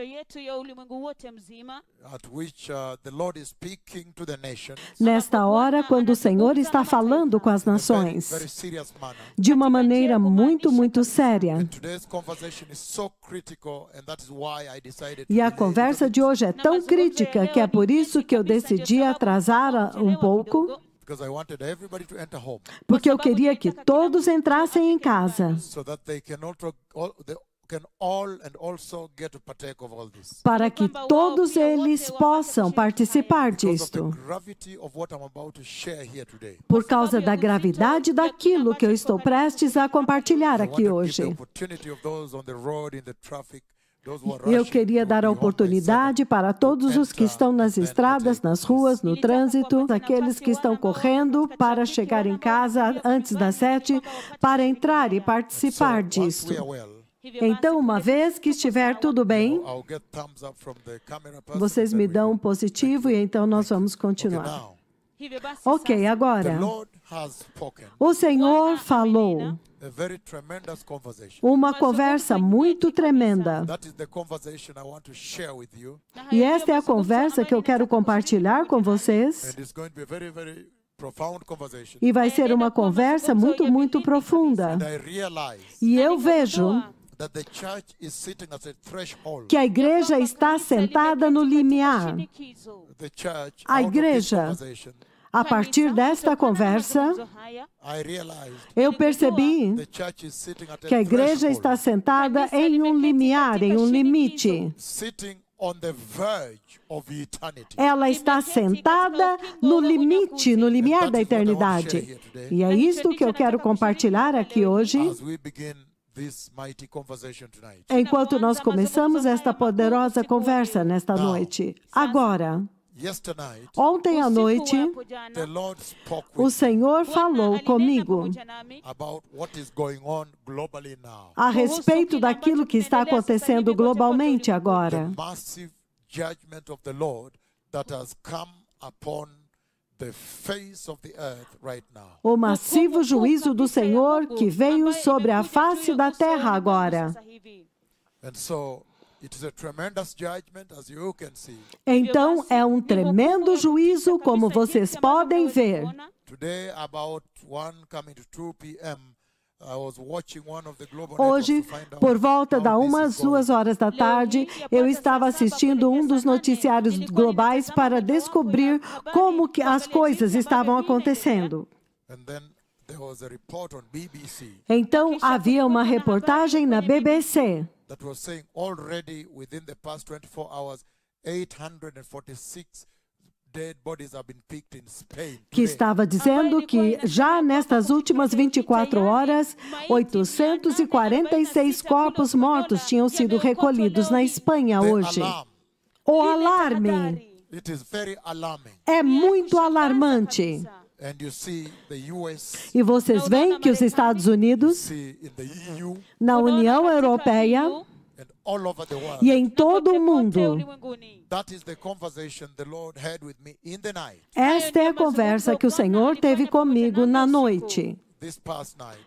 yetu ya ulimwengu wote mzima. At which, uh, the Lord is speaking to the nations. Nesta hora, quando o Senhor está falando com as nações de uma maneira muito, muito séria. E a conversa de hoje é tão crítica que é, é por isso que eu decidi é atrasar um pouco. Porque eu queria que todos entrassem em casa para que todos eles possam participar disto. Por causa da gravidade daquilo que eu estou prestes a compartilhar aqui hoje. Eu queria dar a oportunidade para todos os que estão nas estradas, nas ruas, no trânsito, aqueles que estão correndo para chegar em casa antes das sete, para entrar e participar disso. Então, então, uma vez que estiver tudo bem, vocês me dão um positivo e então nós vamos continuar. Ok, agora, o Senhor falou uma conversa muito tremenda. E esta é a conversa que eu quero compartilhar com vocês. E vai é, ser é uma conversa muito, muito profunda. E eu vejo que a igreja está sentada no limiar. A igreja, a partir desta conversa, eu percebi que a igreja está sentada em um limiar, em um limite. Ela está sentada no limite, no limiar da eternidade. E é isto que eu quero compartilhar aqui hoje é enquanto nós então, começamos esta poderosa conversa nesta noite, agora, ontem à noite, é o Senhor falou comigo a respeito daquilo que está acontecendo globalmente agora. O massive judgment of the Lord that o massivo juízo do Senhor que veio sobre a face da terra agora. Então é um tremendo juízo, como vocês podem ver. Today, about 1 2 p.m. Hoje, por volta da umas duas horas da tarde, eu estava assistindo um dos noticiários globais para descobrir como que as coisas estavam acontecendo. Então, havia uma reportagem na BBC que was saying already within the 24 horas, 846 que estava dizendo que já nestas últimas 24 horas, 846 corpos mortos tinham sido recolhidos na Espanha hoje. O alarme é, é muito alarmante. E vocês veem que os Estados Unidos, na União Europeia, e em todo o mundo. Esta é a conversa que o Senhor teve comigo na noite.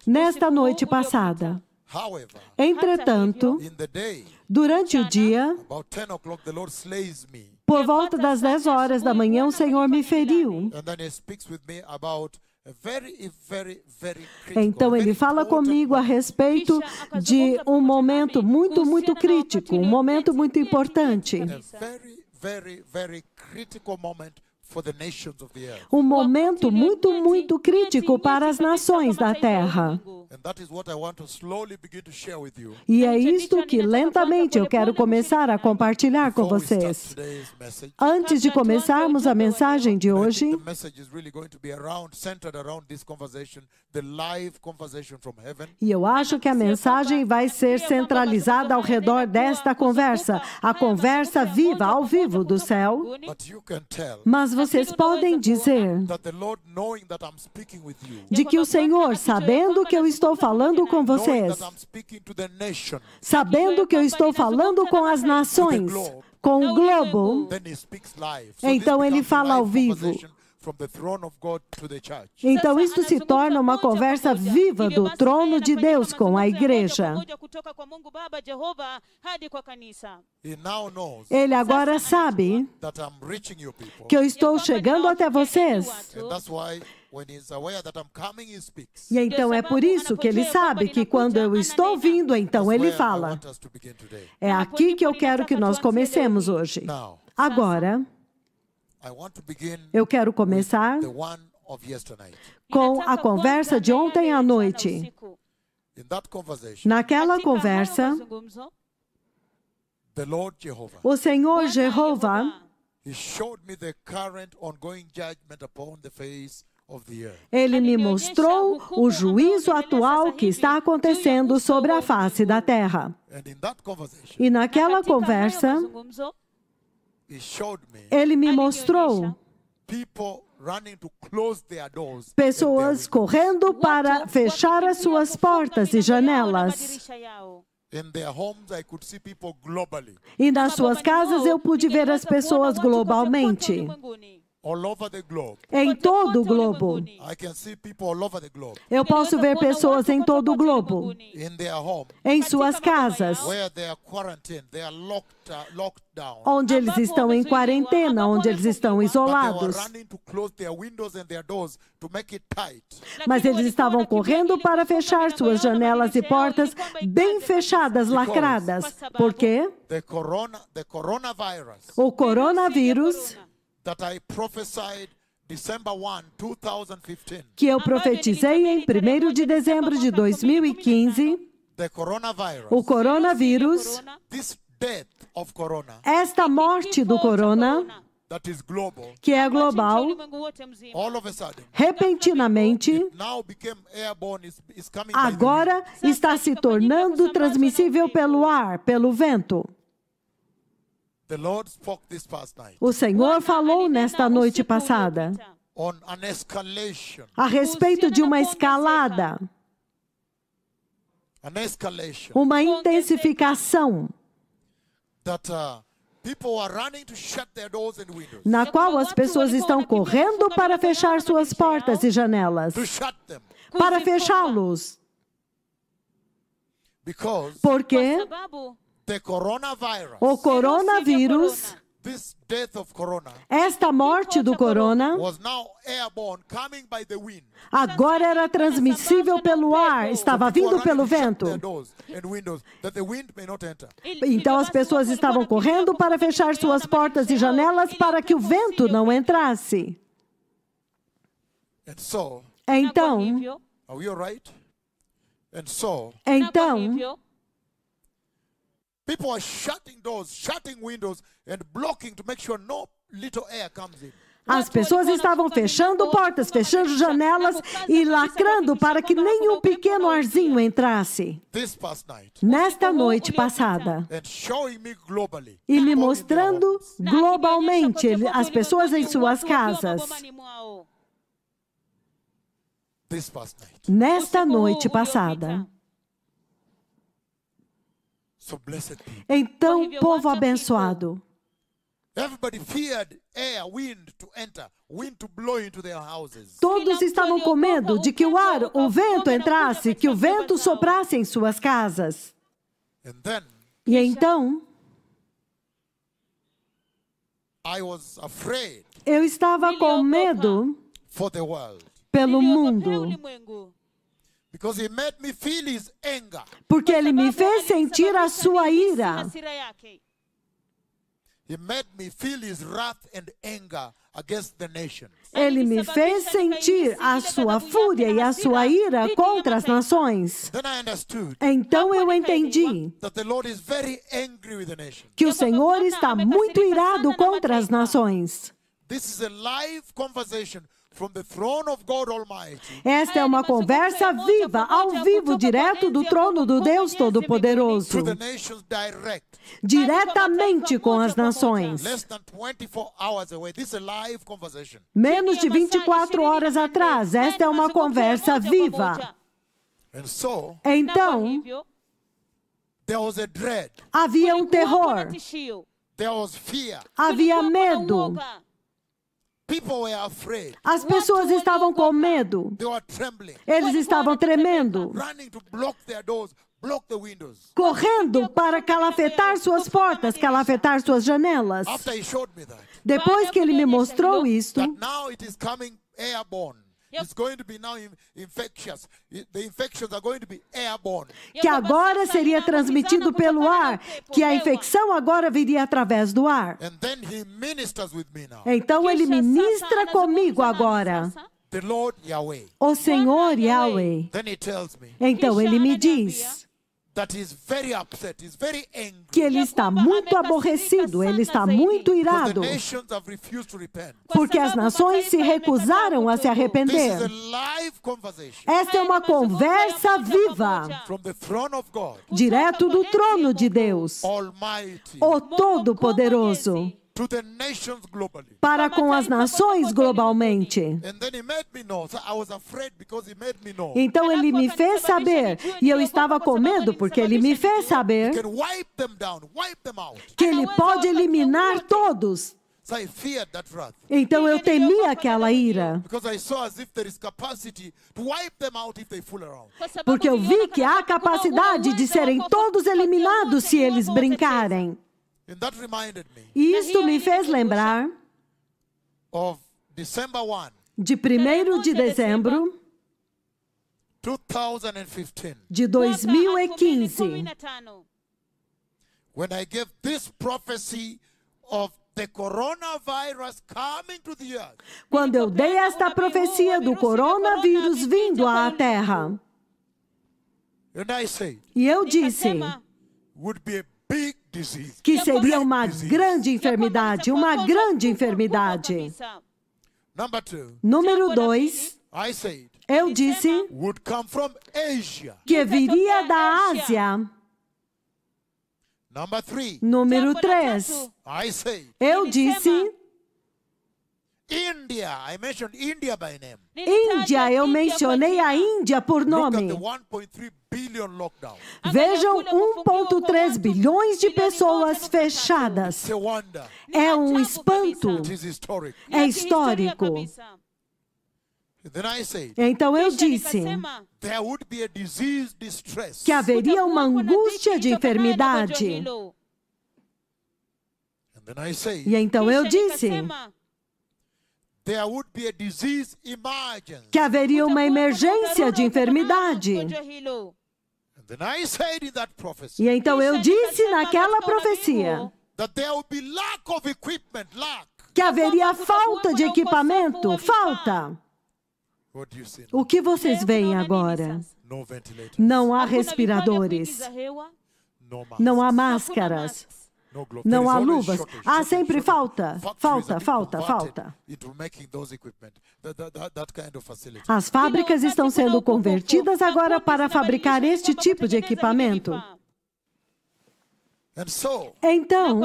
Nesta noite passada. Entretanto, durante o dia, por volta das 10 horas da manhã, o Senhor me feriu. Então ele fala comigo a respeito de um momento muito, muito crítico, um momento muito importante. Um momento muito, muito crítico para as nações da Terra. E é isto que lentamente eu quero começar a compartilhar com vocês. Antes de começarmos a mensagem de hoje, e eu acho que a mensagem vai ser centralizada ao redor desta conversa, a conversa viva, ao vivo do céu. Mas vocês podem dizer de que o Senhor, sabendo que eu estou falando com né? vocês, sabendo que eu estou falando com as nações, com o globo, então ele fala ao vivo. Então isto se torna uma conversa viva do trono de Deus com a igreja. Ele agora sabe que eu estou chegando até vocês. E então é por isso que ele sabe que quando eu estou vindo, então ele fala. É aqui que eu quero que nós comecemos hoje. Agora. Eu quero começar com a conversa de ontem à noite. Naquela assim, conversa, o Senhor Jeová ele me mostrou o juízo atual que está acontecendo sobre a face da terra. E naquela conversa, ele me mostrou pessoas correndo para fechar as suas portas e janelas. E nas suas casas eu pude ver as pessoas globalmente. É em todo o globo. Eu posso ver pessoas em todo o globo. Em suas casas. Uh, onde eles estão em quarentena, onde é eles estão isolados. Mas eles estavam correndo para fechar suas janelas e portas bem fechadas, lacradas. Por quê? O coronavírus que eu profetizei em 1 de dezembro de 2015, o coronavírus, esta morte do corona, que é global, repentinamente, agora está se tornando transmissível pelo ar, pelo vento. O Senhor falou nesta noite passada a respeito de uma escalada, uma intensificação, uh, na qual as pessoas estão correndo para fechar suas portas e janelas, para fechá-los. Porque o coronavírus, esta morte do corona agora era transmissível é pelo ar, estava vindo pelo vento. Então as pessoas estavam correndo para fechar suas portas e janelas para que o vento não entrasse. Então, então, People are shutting doors, shutting windows and blocking to make sure no little air comes in. As pessoas estavam fechando portas, fechando janelas e lacrando para que nenhum pequeno arzinho entrasse. Nesta noite passada. E me mostrando globalmente as pessoas em suas casas. Nesta noite passada. Então, povo abençoado. Todos estavam com medo de que o ar, o vento entrasse, que o vento soprasse em suas casas. E então, eu estava com medo pelo mundo. Porque ele me fez sentir a sua ira. Ele me fez sentir a sua fúria e a sua ira contra as nações. Então eu entendi que o Senhor está muito irado contra as nações. This is a live conversation esta é uma conversa viva, ao vivo, direto do trono do Deus Todo-Poderoso, diretamente com as nações. Menos de 24 horas atrás, esta é uma conversa viva. Então, havia um terror, havia medo. As pessoas estavam com medo. Eles estavam tremendo. Correndo para calafetar suas portas, calafetar suas janelas. Depois que ele me mostrou isto, que agora seria transmitido pelo ar, que a infecção agora viria através do ar. Então ele ministra comigo agora. O Senhor Yahweh. Então ele me diz que ele está muito aborrecido, ele está muito irado, porque as nações se tá recusaram a se arrepender. Esta é uma conversa viva, direto do trono de Deus, o Todo-Poderoso para com as nações globalmente. Então ele me fez saber, e eu estava com medo porque ele me fez saber que ele pode eliminar todos. Então eu então temia aquela ira. Porque eu vi que há capacidade de serem todos eliminados se eles brincarem. Isto me fez lembrar de 1 de dezembro de 2015. When I gave this prophecy of quando eu dei esta profecia do coronavírus vindo à Terra, e eu disse, que seria uma grande enfermidade, uma grande enfermidade. Número dois, eu disse que viria da Ásia. Número três, eu disse India, I mentioned India by name. Índia, eu mencionei a Índia por nome. Vejam 1,3 bilhões de pessoas fechadas. É um espanto. É histórico. Então eu disse que haveria uma angústia de enfermidade. E então eu disse que haveria uma né, emergência de enfermidade. E então eu disse naquela profecia que haveria falta de equipamento, falta. O que vocês veem agora? Não há respiradores. Não há máscaras. Não há luvas. Ah, sempre falta. Falta, falta, falta. As fábricas estão sendo convertidas agora para fabricar este tipo de equipamento. Então,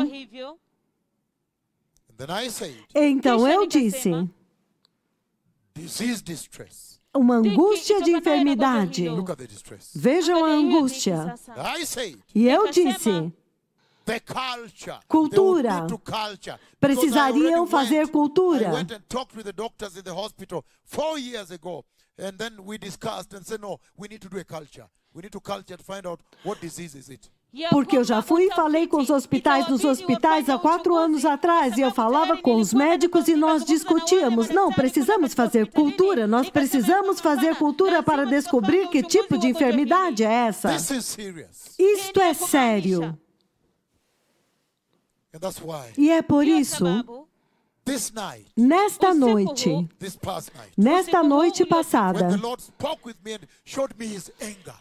então eu disse: uma angústia de é enfermidade. Vejam a angústia. E eu é disse: cultura. Precisariam fazer cultura. Porque eu já fui e falei com os hospitais então, nos hospitais há quatro tipo anos assim, atrás e eu falava com os médicos e nós discutíamos. Não, precisamos fazer cultura, nós precisamos fazer cultura para descobrir que tipo de enfermidade é essa. Isto é sério. E é por isso, nesta noite, nesta noite passada,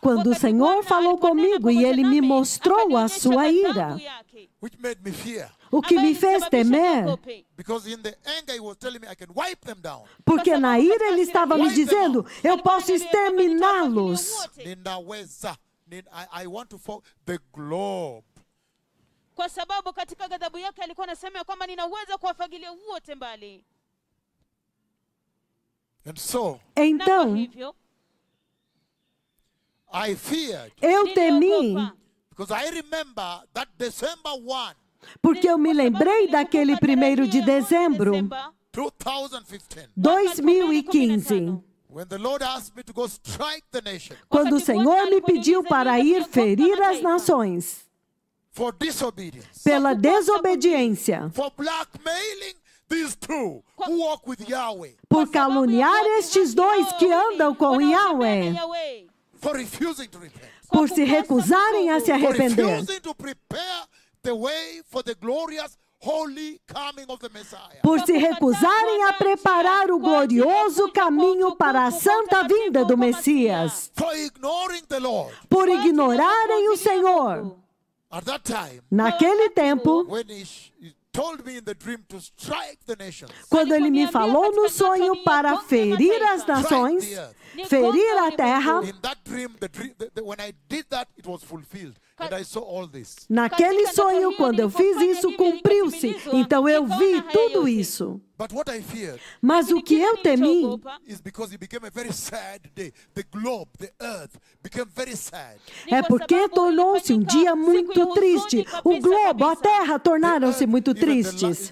quando o Senhor falou comigo e ele me mostrou a sua ira, o que me fez temer, porque na ira ele estava me dizendo: eu posso exterminá-los. Eu quero to the kwa sababu katika ghadhabu yake alikuwa anasema ya kwamba ninaweza kuwafagilia wote mbali And so, então I feared, eu temi I remember that December 1, porque eu me lembrei daquele primeiro de dezembro 2015, 2015 quando o Senhor me pediu para ir ferir as nações pela desobediência, por caluniar estes dois que andam com Yahweh, por se recusarem a se arrepender, por se recusarem a preparar o glorioso caminho para a santa vinda do Messias, por ignorarem o Senhor. Naquele tempo, quando ele me falou no sonho para ferir as nações, ferir a terra, Naquele sonho, quando eu fiz isso, cumpriu-se. Então eu vi tudo assim. isso. Mas o que eu temi é porque tornou-se um tá dia muito triste. O globo, a terra tornaram-se muito tristes.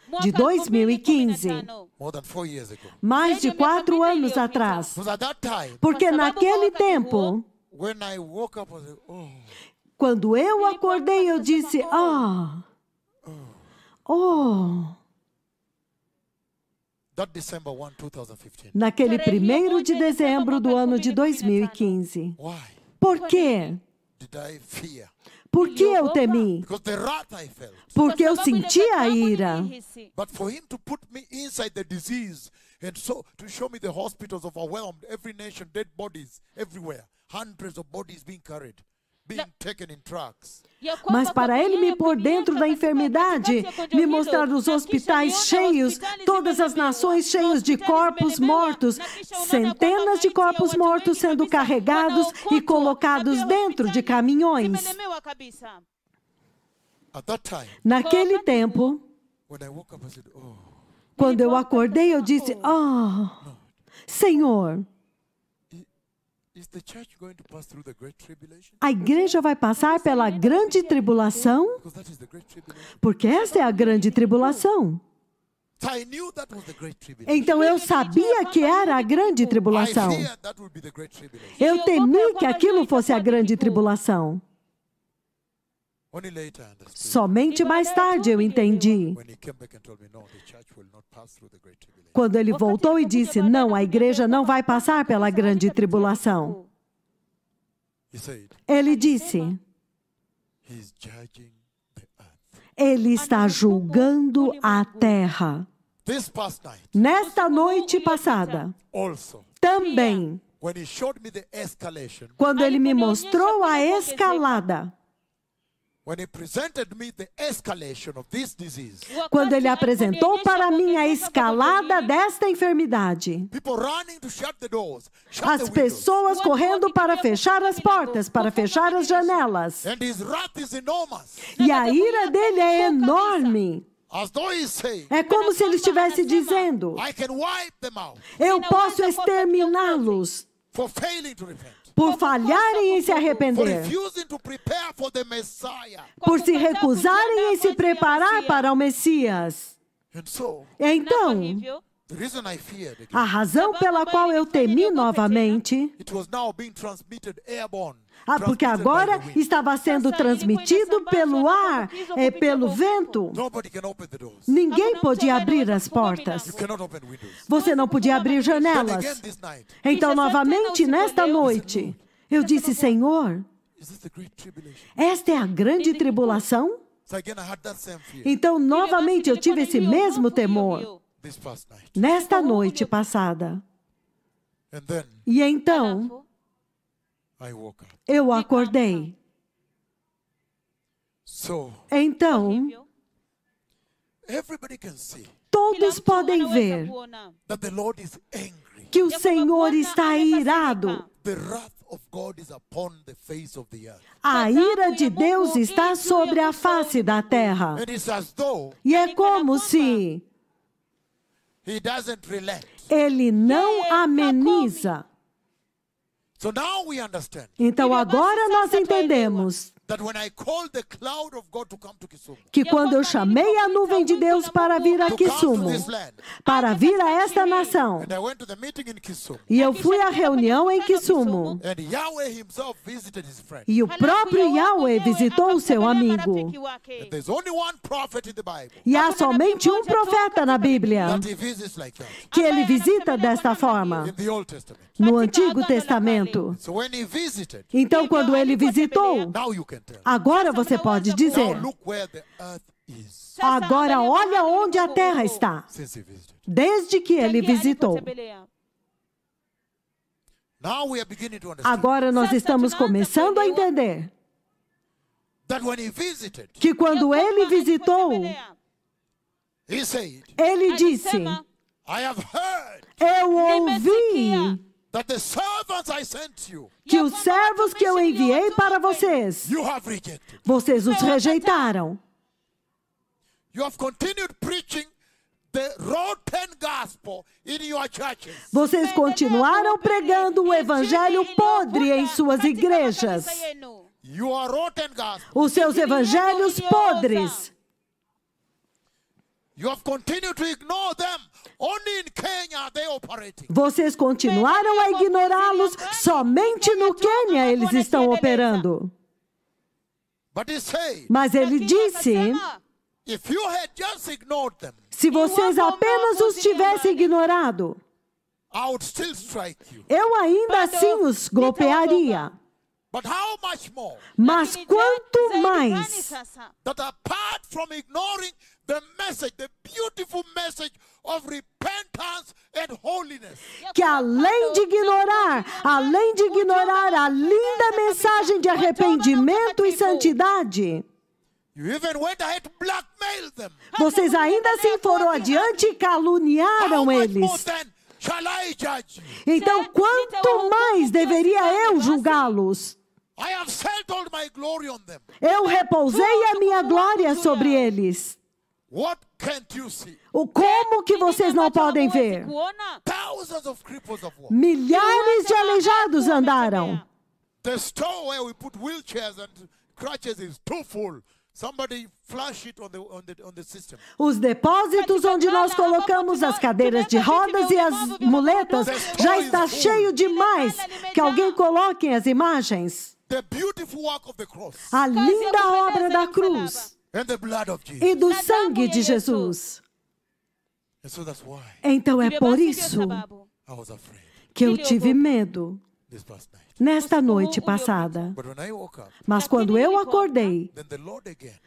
de 2015, mais de é quatro anos então. atrás. Porque naquele tempo, oh. quando eu acordei, eu disse: Ah, oh, oh. Naquele primeiro de é dezembro do ano de 2015. Por quê? Por que eu temi? Porque eu senti a ira. But for him to put me inside the disease and so to show me the hospitals overwhelmed, every nation dead bodies everywhere, hundreds of bodies being carried. Mas para ele me pôr dentro da enfermidade, me mostrar os hospitais cheios, todas as nações cheias de corpos mortos, centenas de corpos mortos sendo carregados e colocados dentro de caminhões. Naquele tempo, oh. quando eu acordei, eu disse: Oh, Senhor. A igreja vai passar pela grande tribulação, porque essa é a grande tribulação. Então eu sabia que era a grande tribulação. Eu temi que aquilo fosse a grande tribulação. Somente mais tarde eu entendi. Quando ele voltou e disse: Não, a igreja não vai passar pela grande tribulação. Ele disse: Ele está julgando a terra. Nesta noite passada, também, quando ele me mostrou a escalada, quando ele apresentou para mim a escalada desta enfermidade, as pessoas correndo para fechar as portas, para fechar as janelas. E a ira dele é enorme. É como se ele estivesse dizendo: Eu posso exterminá-los por falharem em se arrepender, por se recusarem em se preparar para o Messias. É então, a razão tá pela tá qual eu temi novamente ah, porque agora estava sendo transmitido pelo ar, é, pelo vento. Ninguém podia abrir as portas. Você não podia abrir janelas. Então, é então, novamente, nesta noite, eu é disse: Senhor, esta é a grande tribulação? Então, novamente, eu tive esse mesmo temor. Nesta então, noite passada. E então, eu acordei. Então, todos podem ver que o Senhor está irado. A ira de Deus está sobre a face da terra. E é como se ele não ameniza. Então agora nós entendemos que quando eu chamei a nuvem de Deus para vir a Kisumo, para vir a esta nação, e eu fui à reunião em Kisumo, e o próprio Yahweh visitou o seu amigo. E há somente um é profeta na Bíblia que ele visita desta forma, no Antigo Testamento. Então, quando ele visitou, Agora você pode dizer: Agora olha onde a terra está, desde que então, ele é visitou. Agora nós estamos começando a entender que quando é ele é visitou, ele disse: Eu ouvi que os servos que eu enviei para vocês, vocês os rejeitaram. Vocês continuaram pregando o evangelho podre em suas igrejas. Os seus evangelhos podres vocês continuaram a ignorá-los, somente no Quênia eles estão operando. Mas ele disse: se vocês apenas os tivessem ignorado, eu ainda assim uh, os golpearia. Mas quanto mais que além de ignorar, além de ignorar a linda mensagem de arrependimento e santidade, vocês ainda assim foram adiante e caluniaram eles. Então, quanto mais deveria eu julgá-los? Eu repousei a minha glória sobre eles. O como que vocês não podem ver? Milhares de aleijados andaram. store Os depósitos onde nós colocamos as cadeiras de rodas e as muletas já está cheio demais. Que alguém coloque as imagens. A linda obra da cruz e do sangue de Jesus. Então é por isso que eu tive medo nesta noite passada. Mas quando eu acordei,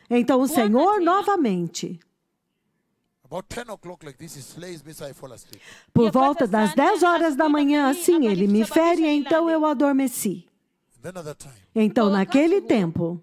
né? então o Senhor novamente. Por volta das 10 é horas da manhã, assim ele me fere, então eu adormeci. Então, naquele tempo,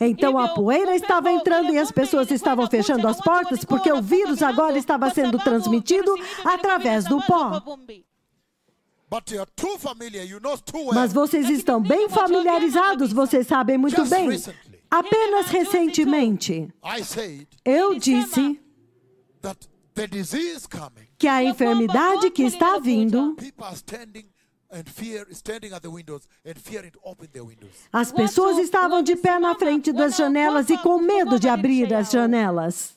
Então a poeira estava entrando e as pessoas estavam fechando as portas porque o vírus agora estava sendo transmitido através do pó. Mas vocês é estão bem familiarizados, vocês sabem muito bem. Apenas recentemente, eu disse que a enfermidade que está vindo, as pessoas estavam de pé na frente das janelas e com medo de abrir as janelas.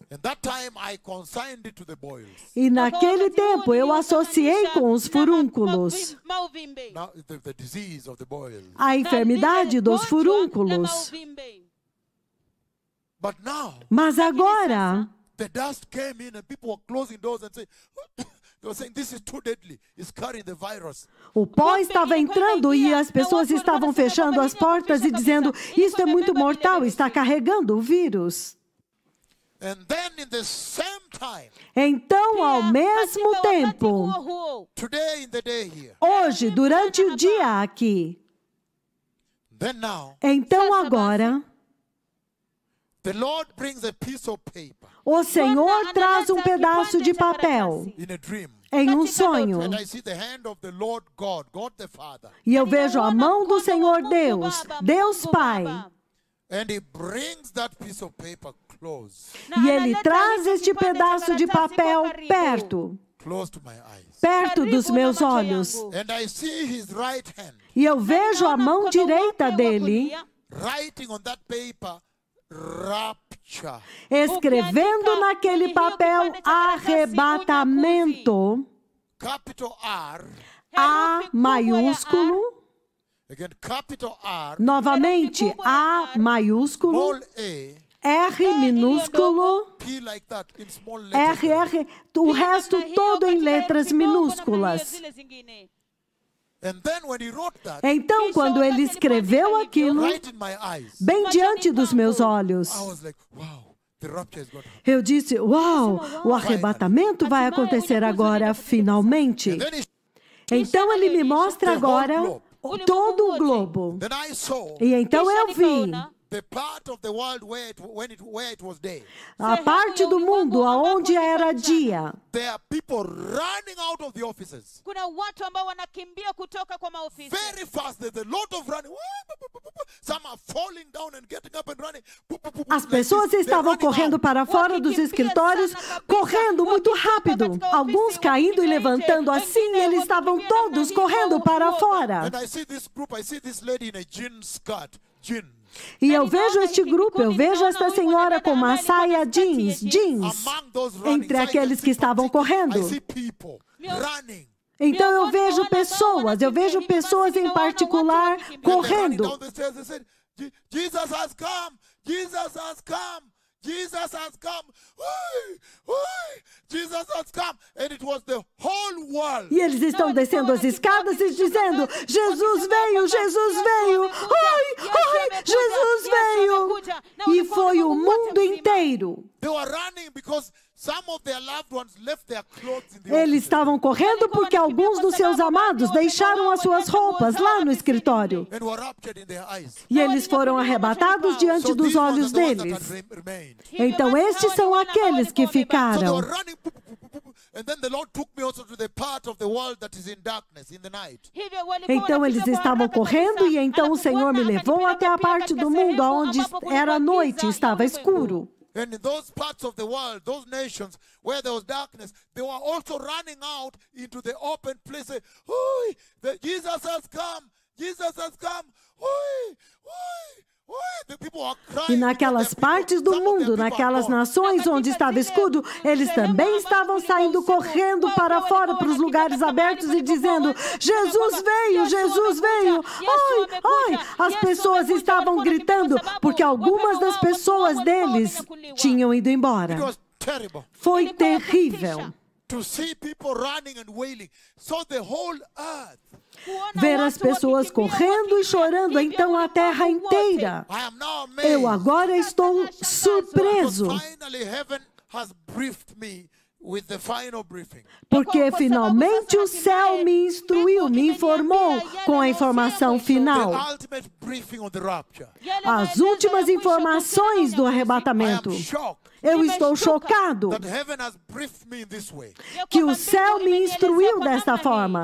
E tá naquele tá tempo eu tá associei com os furúnculos. A enfermidade dos furúnculos. Mas agora. The dust came in and people were closing doors and saying, o pó estava entrando e as pessoas estavam fechando as portas e dizendo: Isso é muito mortal, está carregando o vírus. Então, ao mesmo tempo, hoje, durante o dia aqui, então agora, o Senhor traz um pedaço de papel é em um sonho. E eu vejo a mão do Senhor Deus, Deus Pai. E ele traz este pedaço de papel perto. Perto dos meus olhos. E eu vejo a mão direita dele. Writing on that paper, wrap escrevendo naquele papel arrebatamento, A maiúsculo, novamente A maiúsculo, R minúsculo, R, R, o resto todo em letras minúsculas. Então, quando ele escreveu aquilo, bem diante dos então. meus olhos, eu disse: Uau, o arrebatamento assim vai acontecer agora, finalmente. Então, é ele me mostra agora todo o globo. E então eu vi né? A parte do mundo aonde era dia. There are people running out of the offices. Kuna watu ambao wanakimbia kutoka kwa maofisi. Very fast there's a lot of running. Some are falling down and getting up and running. As pessoas estavam correndo para fora dos escritórios, correndo muito rápido. Alguns caindo e levantando assim, eles estavam todos correndo para fora. And I see this group, I see this lady in a jean skirt. E eu vejo este grupo, eu vejo esta senhora com uma saia jeans, jeans, entre aqueles que estavam correndo. Então eu vejo pessoas, eu vejo pessoas em particular correndo. Jesus has come, Jesus has come. Jesus has come. Jesus has come. And it was the whole world. E eles estão descendo as escadas e dizendo: Jesus veio, Jesus veio. Ai, ai, Jesus veio. E foi o mundo inteiro. They were running because eles estavam correndo porque é alguns dos seus amados deixaram as suas roupas lá no escritório. E eles foram arrebatados diante dos olhos deles. Então, então estes são aqueles que ficaram. Então eles estavam correndo e então o Senhor me levou até a parte do mundo onde era noite, estava escuro. And in those parts of the world, those nations where there was darkness, they were also running out into the open places. That Jesus has come. Jesus has come. E naquelas partes do mundo, naquelas nações onde estava escudo, eles também estavam saindo correndo é para fora, para os lugares abertos e dizendo: Jesus veio, Jesus veio. Ai, ai. As pessoas estavam gritando porque algumas das pessoas deles tinham ido embora. Foi terrível ver as pessoas correndo e chorando, então a terra inteira. Eu agora estou surpreso. Porque finalmente o céu me instruiu, me informou com a informação final. As últimas informações do arrebatamento. Eu estou chocado que o céu me instruiu desta forma.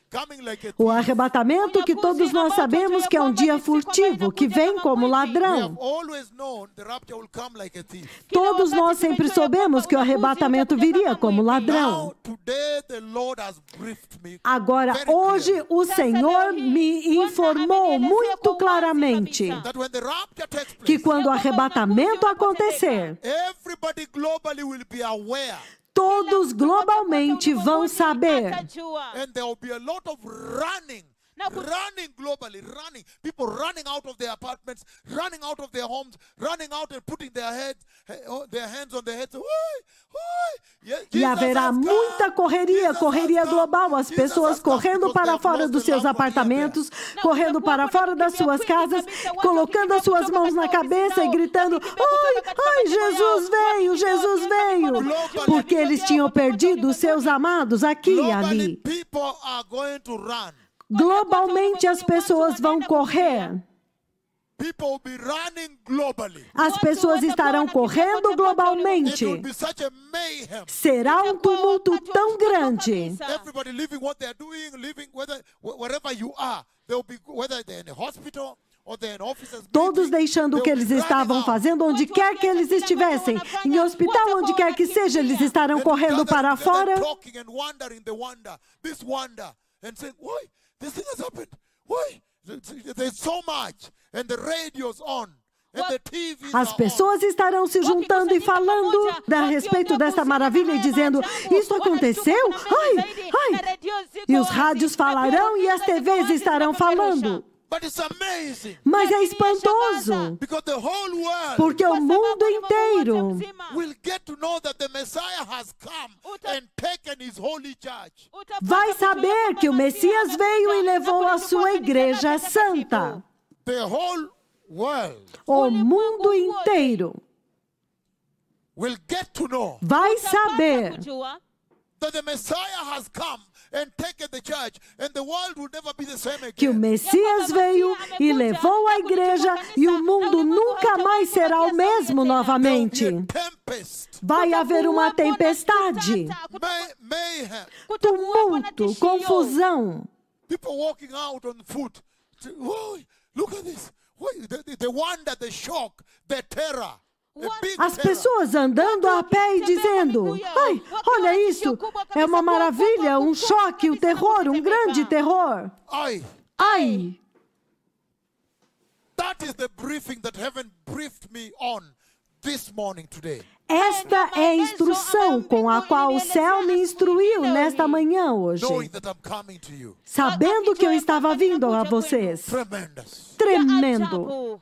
O arrebatamento que todos nós sabemos que é um dia tipo, furtivo, que vem como ladrão. Todos nós sempre soubemos que o arrebatamento viria como ladrão. Agora, hoje, o Senhor me informou é muito claramente que quando o arrebatamento acontecer, todos é globalmente vão saber. Now, running globally, running. People running out of their apartments, running out of their homes, running out and putting their, head, oh, their hands on their heads. Ui, ui. E haverá muita correria, correria global. As pessoas correndo para fora dos seus apartamentos, correndo para fora das suas casas, colocando as suas mãos assim, na cabeça e gritando: Ai, é ai, Jesus veio, é Jesus veio. É Porque eles tinham perdido os seus amados aqui e ali. Globalmente as pessoas vão correr. As pessoas estarão correndo globalmente. Será um tumulto tão grande. Todos deixando o que eles estavam fazendo, onde quer que eles estivessem, em hospital, onde quer que seja, eles estarão correndo para fora. E This thing has happened. Why? There's so much. And the radio's on. As pessoas estarão se juntando e falando a respeito desta maravilha e dizendo: Isso aconteceu? Ai, ai! E os rádios falarão e as TVs estarão falando. Mas é espantoso, porque o mundo inteiro vai saber que o Messias veio e levou a sua igreja santa. O mundo inteiro vai saber que o Messias veio que o Messias veio e levou a igreja e o mundo nunca mais será o mesmo é novamente. Vai haver uma tempestade, tumulto, confusão. People wonder, the shock, the terror. As pessoas andando a pé e dizendo: Ai, olha isso! É uma maravilha, um choque, um terror, um grande terror. Ai! Esta é a instrução com a qual o céu me assim, instruiu nesta manhã hoje. Sabendo que eu estava vindo a vocês. Tremendo.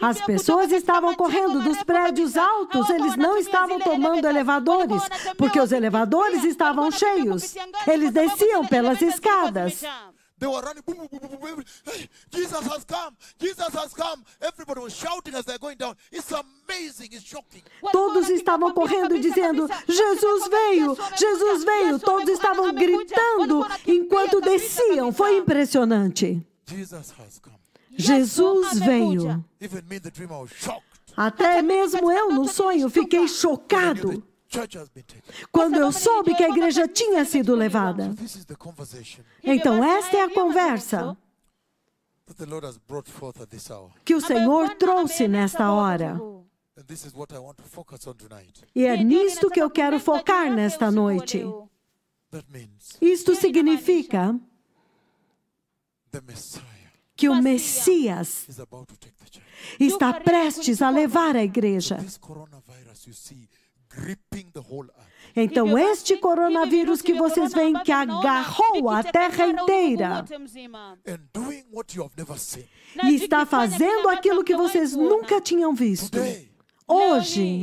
As pessoas estavam correndo dos prédios altos, eles não estavam tomando elevadores, porque os elevadores estavam cheios. Eles desciam pelas assim, escadas. Todos estavam correndo dizendo: Jesus veio, Jesus veio. Todos estavam gritando enquanto desciam. Foi impressionante. Jesus has come. Jesus veio. Até mesmo eu, no sonho, fiquei chocado quando eu soube que a igreja tá tinha sido levada. Então, esta é a conversa que o Senhor trouxe nesta hora. Tipo, e é nisto que eu quero focar nesta noite. Isto significa que o Messias está prestes a levar a igreja. Então, este coronavírus que vocês veem que agarrou a terra inteira e está fazendo aquilo que vocês nunca tinham visto. Hoje,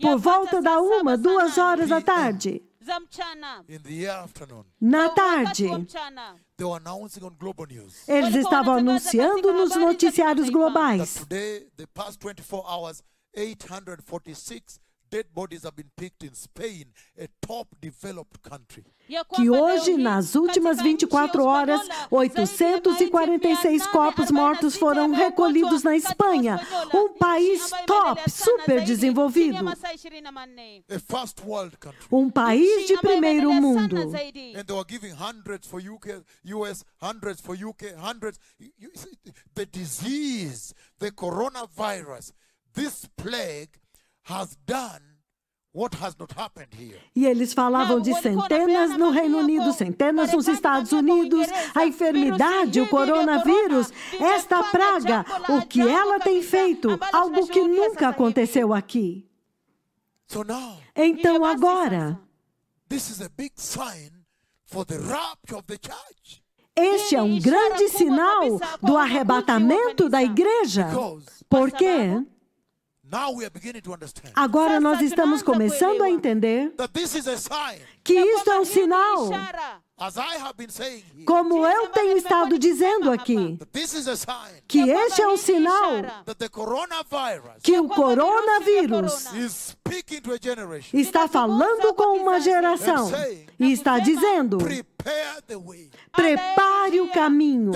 por volta da uma, duas horas da tarde, na tarde, eles estavam anunciando nos noticiários globais. Que hoje, nas últimas 24 horas, 846 corpos mortos foram recolhidos na Espanha, um país top, super desenvolvido. Um país de primeiro mundo. E eles para para o o UK, A doença, o coronavírus, this plague has done What has not happened here. E eles falavam de centenas no Reino Unido, centenas nos Estados Unidos, a enfermidade, o coronavírus, esta praga, o que ela tem feito, algo que nunca aconteceu aqui. Então agora, este é um grande sinal do arrebatamento da igreja. Por quê? Porque Agora nós estamos começando a entender que isto é um sinal. Como eu tenho estado dizendo aqui, que este é um sinal que o coronavírus está falando com uma geração e está dizendo: Prepare o caminho.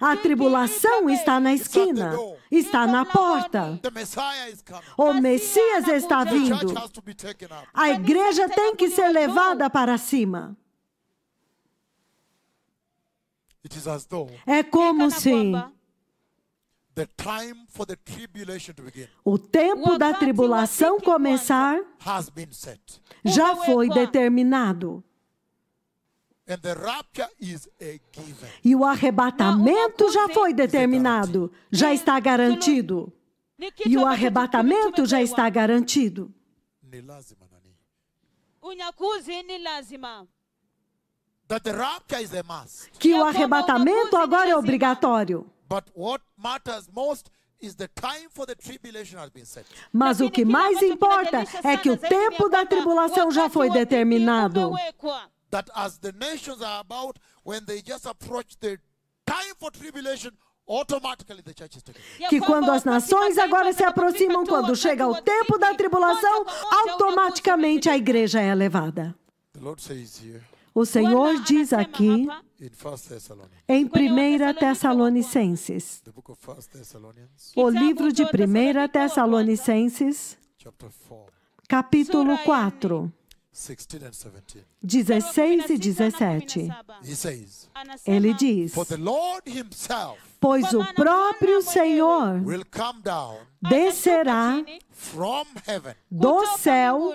A tribulação está na esquina, está na porta. O Messias está vindo. A igreja tem que ser levada para cima. É como se o tempo da tribulação começar já foi determinado. E o arrebatamento já foi é determinado, já está né? garantido. Né? E o arrebatamento já é está garantido. Que o arrebatamento agora é obrigatório. Mas o que mais importa é que o tempo da tribulação já foi determinado that as the nations are about, when they just approach the time for tribulation, que quando as nações agora se aproximam, quando chega o tempo da tribulação, automaticamente a igreja é elevada. O Senhor diz aqui em 1 Tessalonicenses, o livro de 1 Tessalonicenses, capítulo 4. 16 e 17. Ele diz: Pois o próprio Senhor descerá do céu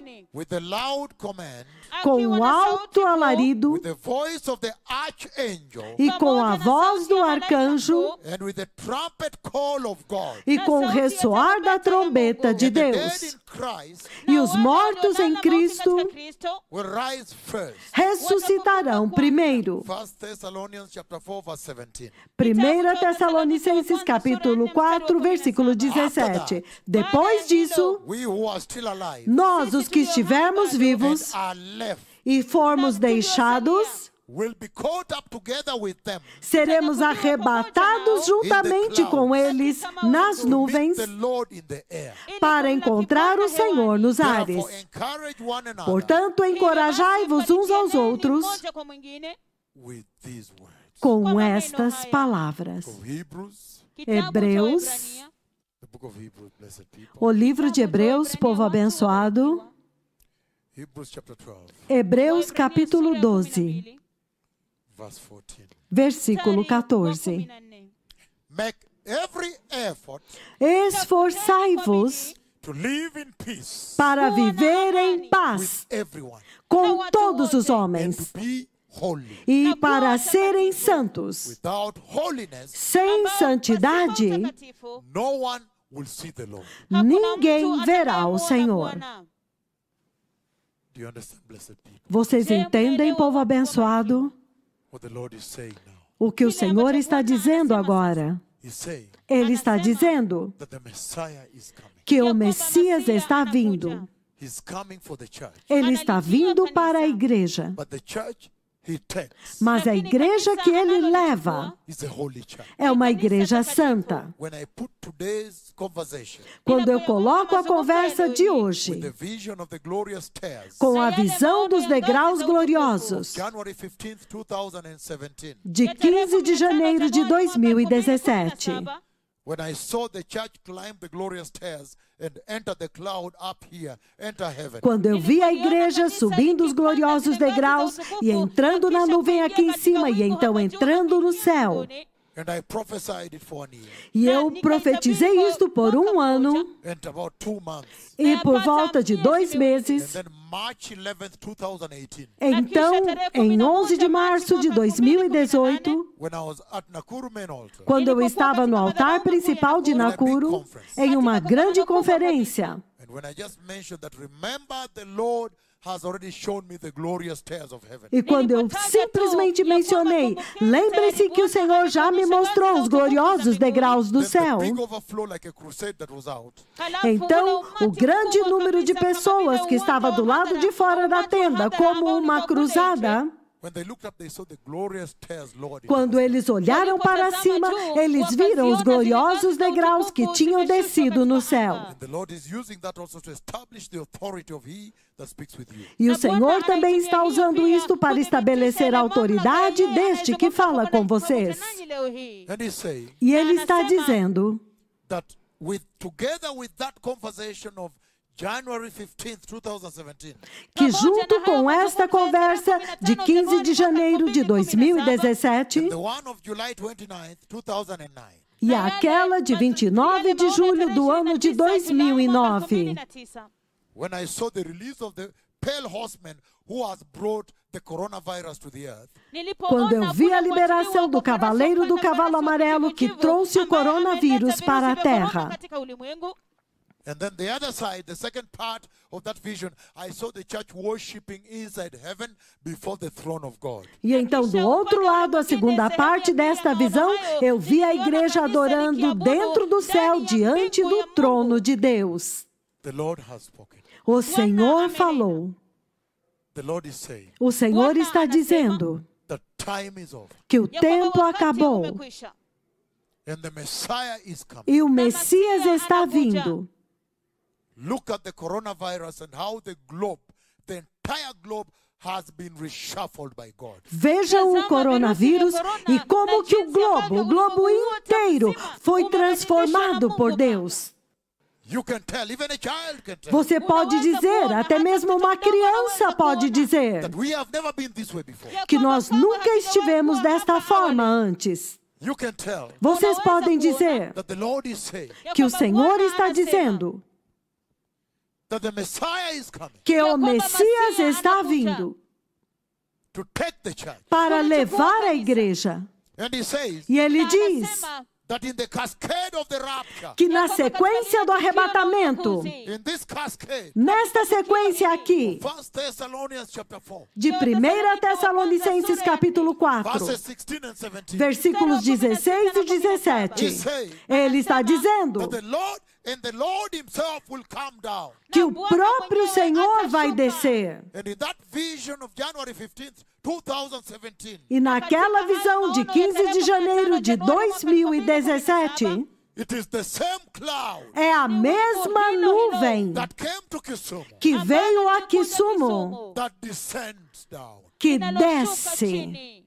com alto alarido e com a voz do arcanjo e com o ressoar da trombeta de Deus. E os mortos em Cristo ressuscitarão primeiro. 1 então, Tessalonicenses capítulo 4, versículo 17. Depois disso, nós, os que estivermos vivos e formos deixados, seremos arrebatados juntamente com eles nas nuvens para encontrar o Senhor nos ares. Portanto, encorajai-vos assim, uns aos outros é? com é estas palavras. Hebreus, o livro de Hebreus, povo abençoado. Hebreus capítulo 12, versículo 14. Esforçai-vos para viver em paz com todos os homens e para serem santos. Sem santidade, ninguém verá o Senhor. Vocês entendem, povo abençoado? O que o Senhor está dizendo assim, agora? Ele está dizendo que o Messias está vindo. Ele está vindo para a igreja. Mas a igreja que ele leva é uma igreja santa. Quando eu coloco a conversa de hoje com a visão dos degraus gloriosos de 15 de janeiro de 2017, Quando eu vi a igreja subindo os gloriosos degraus e entrando na nuvem aqui em cima e então entrando no céu. E eu profetizei isto por um ano. E né, por volta de dois meses. Então, em 11 de março de 2018, quando eu estava no altar principal de Nakuru, em uma grande conferência. E quando eu mencionei isso, remember the Lord. E quando eu simplesmente mencionei, lembre-se que o Senhor já me mostrou os gloriosos degraus do céu. Tá então, o tipo grande número de pessoas que estava do lado de fora da tenda, como uma cruzada, quando eles olharam para cima, eles viram os gloriosos degraus que tinham descido no céu. E o Senhor também está usando isto para estabelecer a é autoridade é deste que fala com vocês. E ele está dizendo. With, together with that conversation of que, junto com esta conversa de 15 de janeiro de 2017 tá? e aquela de 29 de julho do ano de 2009, quando eu vi a liberação do Cavaleiro do Cavalo Amarelo que trouxe o coronavírus é para a Terra, And then the other side, the second part of that vision, I saw the church worshiping inside heaven before the throne of God. E então do outro lado, a segunda parte é desta visão, eu vi a igreja é adorando dentro do céu diante do trono de Deus. O Senhor falou. O Senhor está dizendo que o tempo acabou. E o Messias está vindo. Look at the coronavirus and how the globe, the entire globe has been reshuffled by God. Veja o coronavírus e como que o globo, o globo inteiro foi transformado por Deus. Você pode dizer, até mesmo uma criança pode dizer, que nós nunca assim, estivemos desta forma antes. Vocês podem dizer né? que o Senhor está dizendo que o Messias está vindo para levar a igreja. E ele diz que na sequência do arrebatamento, nesta sequência aqui, de 1 Tessalonicenses capítulo 4, versículos 16 e 17, ele está dizendo que o próprio Senhor vai descer. E naquela visão de 15 de janeiro de 2017, é a mesma nuvem que veio a Kisumo que desce.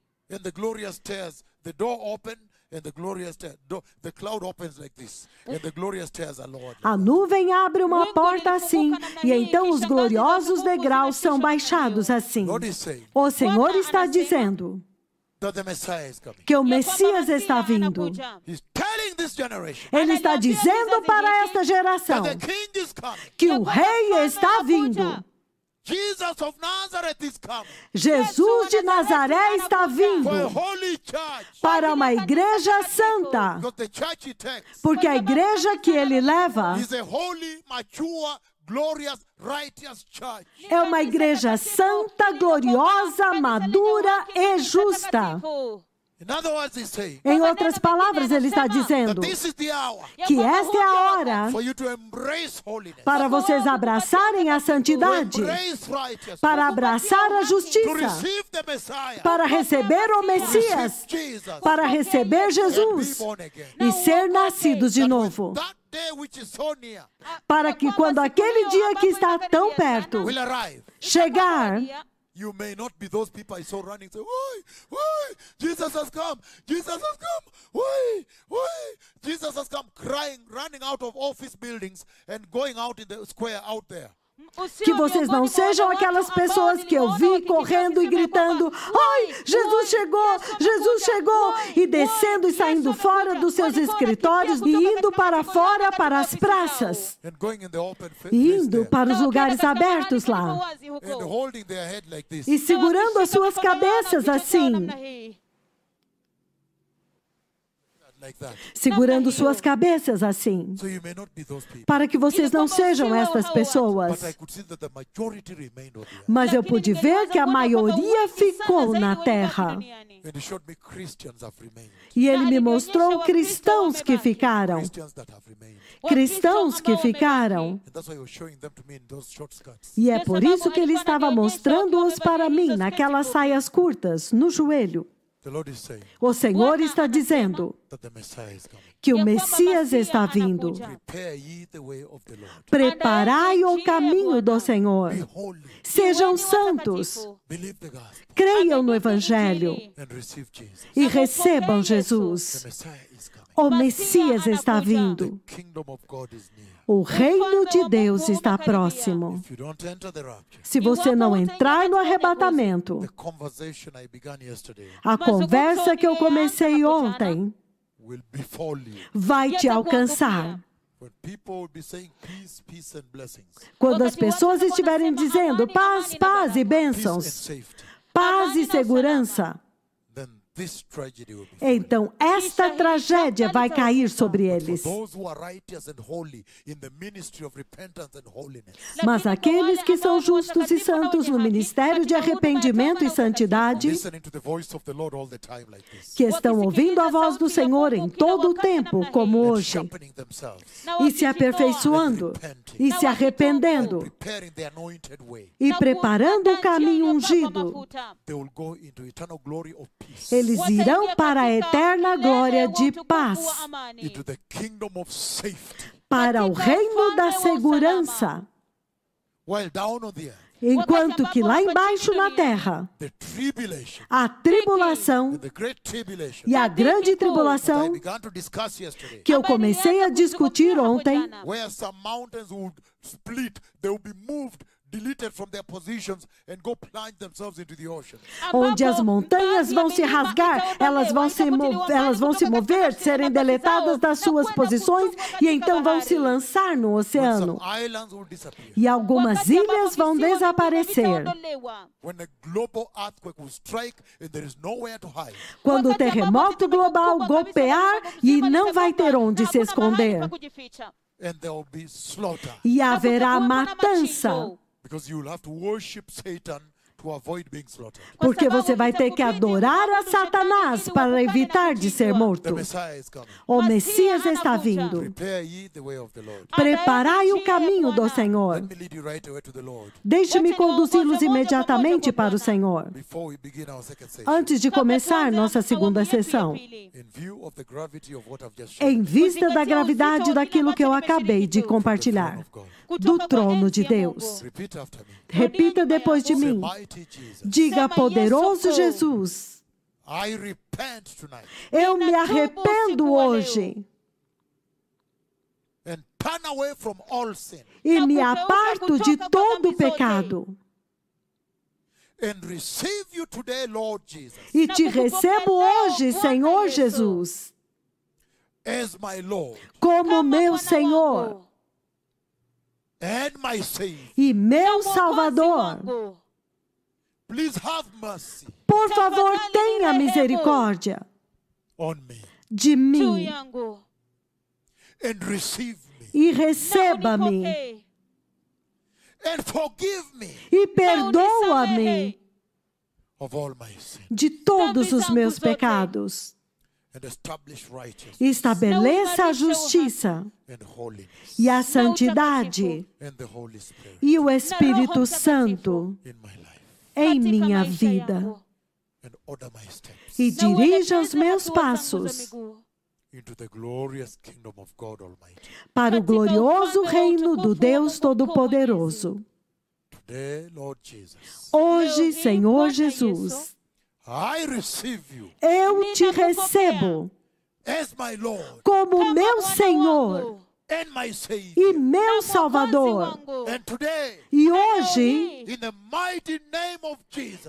And the glorious the cloud opens like this. And the glorious are lowered. A nuvem abre uma porta assim, e então os então gloriosos degraus são baixados assim. O Senhor está dizendo que o Messias está vindo. Ele está dizendo para esta geração que o rei está vindo. Jesus de Nazaré está vindo para uma igreja santa, porque a igreja que ele é, leva é uma então, igreja santa, gloriosa, é madura e justa. Em outras palavras, ele está dizendo que esta é a hora para vocês abraçarem a santidade, para abraçar a justiça, para receber o Messias, para receber Jesus e ser nascidos de novo para que quando aquele dia que está tão perto chegar, You may not be those people I saw running, say, Why? Why? Jesus has come. Jesus has come. Why? Why? Jesus has come, crying, running out of office buildings and going out in the square out there. que vocês não sejam aquelas pessoas que eu vi correndo e gritando: Oi, Jesus chegou, Jesus chegou! E descendo e saindo fora dos seus escritórios e indo para fora, para as praças, e indo para os lugares abertos lá, e segurando as suas cabeças assim segurando suas cabeças assim, para que vocês não sejam estas pessoas. Mas eu pude ver que a maioria ficou na terra. E ele me mostrou cristãos que ficaram. Cristãos que ficaram. E é por isso que ele estava mostrando-os para mim naquelas saias curtas, no joelho. O Senhor está dizendo que o Messias está vindo. Preparai o caminho é do Senhor. Sejam é santos. Creiam no Evangelho e recebam Jesus. O Messias está vindo. O reino de Deus está próximo. Se você não entrar no arrebatamento, a conversa que eu comecei ontem vai te alcançar. Quando as pessoas estiverem dizendo paz, paz e bênçãos, paz e segurança, então, esta tragédia vai cair sobre eles. Mas aqueles que são justos e santos no ministério de arrependimento e santidade, que estão ouvindo a voz do Senhor em todo o tempo, como hoje, e se aperfeiçoando, e se arrependendo, e preparando o caminho ungido, eles eles irão para a eterna glória de paz para o reino da segurança. Enquanto que lá embaixo na terra, a tribulação e a grande tribulação que eu comecei a discutir ontem, Onde as montanhas vão se rasgar, então, elas vão se, elas vão se mover, serem deletadas das suas é posições e então vão se lançar no oceano. E algumas ilhas vão desaparecer. Quando o terremoto global golpear e não vai ter onde se esconder. E haverá matança. Because you will have to worship Satan Porque você vai ter que adorar a Satanás para evitar de ser morto. O Messias está vindo. Preparai o caminho do Senhor. Deixe-me conduzi-los imediatamente para o Senhor. Antes de começar nossa segunda sessão, em vista da gravidade daquilo que eu acabei de compartilhar, do trono de Deus. Repita depois de mim: Diga, poderoso Jesus, eu me arrependo hoje. E me aparto de todo o pecado. E te recebo hoje, Senhor Jesus, como meu Senhor e meu Salvador. Por favor, tenha misericórdia de mim e receba-me e perdoa-me de todos os meus pecados. Estabeleça a justiça e a santidade e o Espírito Santo é em minha vida e dirija os meus passos para o glorioso reino do Deus Todo-Poderoso. Hoje, Senhor Jesus, eu te recebo como meu Senhor e meu Salvador. E hoje,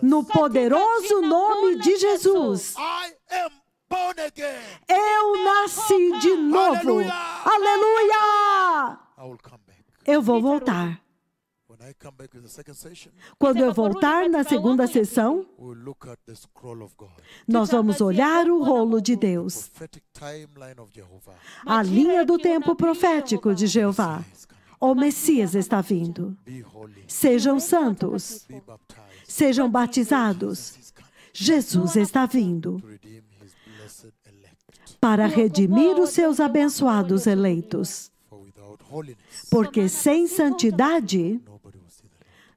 no poderoso nome de Jesus, eu nasci de novo. Aleluia! Eu vou voltar. Quando eu voltar na segunda sessão, nós vamos olhar o rolo de Deus, a linha do tempo profético de Jeová. O Messias está vindo. Sejam santos. Sejam batizados. Jesus está vindo para redimir os seus abençoados eleitos. Porque sem santidade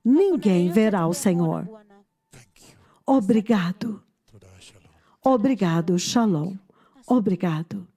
ninguém verá o Senhor. Obrigado. Obrigado, Shalom. Obrigado.